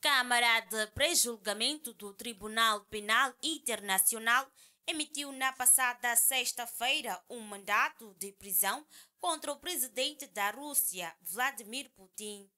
Câmara de Prejulgamento do Tribunal Penal Internacional emitiu na passada sexta-feira um mandato de prisão contra o presidente da Rússia, Vladimir Putin.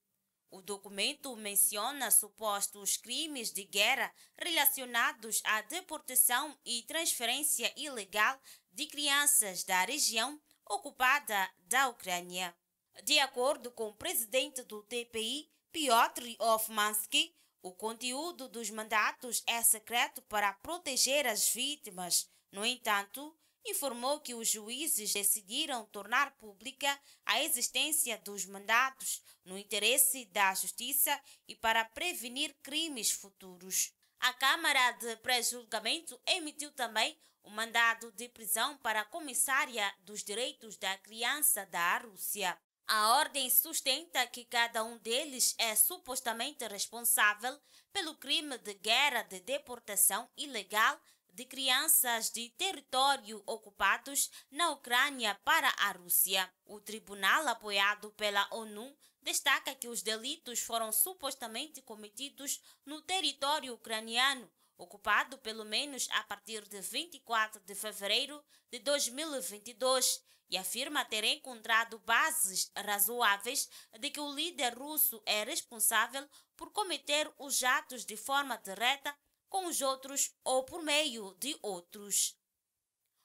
O documento menciona supostos crimes de guerra relacionados à deportação e transferência ilegal de crianças da região ocupada da Ucrânia. De acordo com o presidente do TPI, Piotr Ofmansky, o conteúdo dos mandatos é secreto para proteger as vítimas. No entanto, informou que os juízes decidiram tornar pública a existência dos mandatos no interesse da justiça e para prevenir crimes futuros. A Câmara de Pré-Julgamento emitiu também o um mandado de prisão para a Comissária dos Direitos da Criança da Rússia. A ordem sustenta que cada um deles é supostamente responsável pelo crime de guerra de deportação ilegal de crianças de território ocupados na Ucrânia para a Rússia. O tribunal, apoiado pela ONU, destaca que os delitos foram supostamente cometidos no território ucraniano ocupado pelo menos a partir de 24 de fevereiro de 2022, e afirma ter encontrado bases razoáveis de que o líder russo é responsável por cometer os atos de forma direta com os outros ou por meio de outros.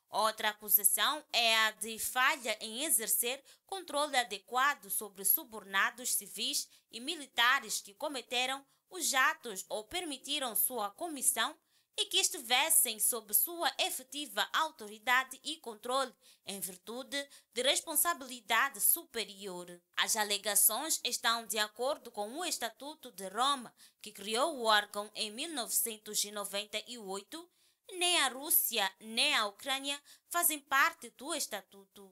Outra acusação é a de falha em exercer controle adequado sobre subornados civis e militares que cometeram os atos ou permitiram sua comissão e que estivessem sob sua efetiva autoridade e controle, em virtude de responsabilidade superior. As alegações estão de acordo com o Estatuto de Roma, que criou o órgão em 1998 nem a Rússia nem a Ucrânia fazem parte do Estatuto.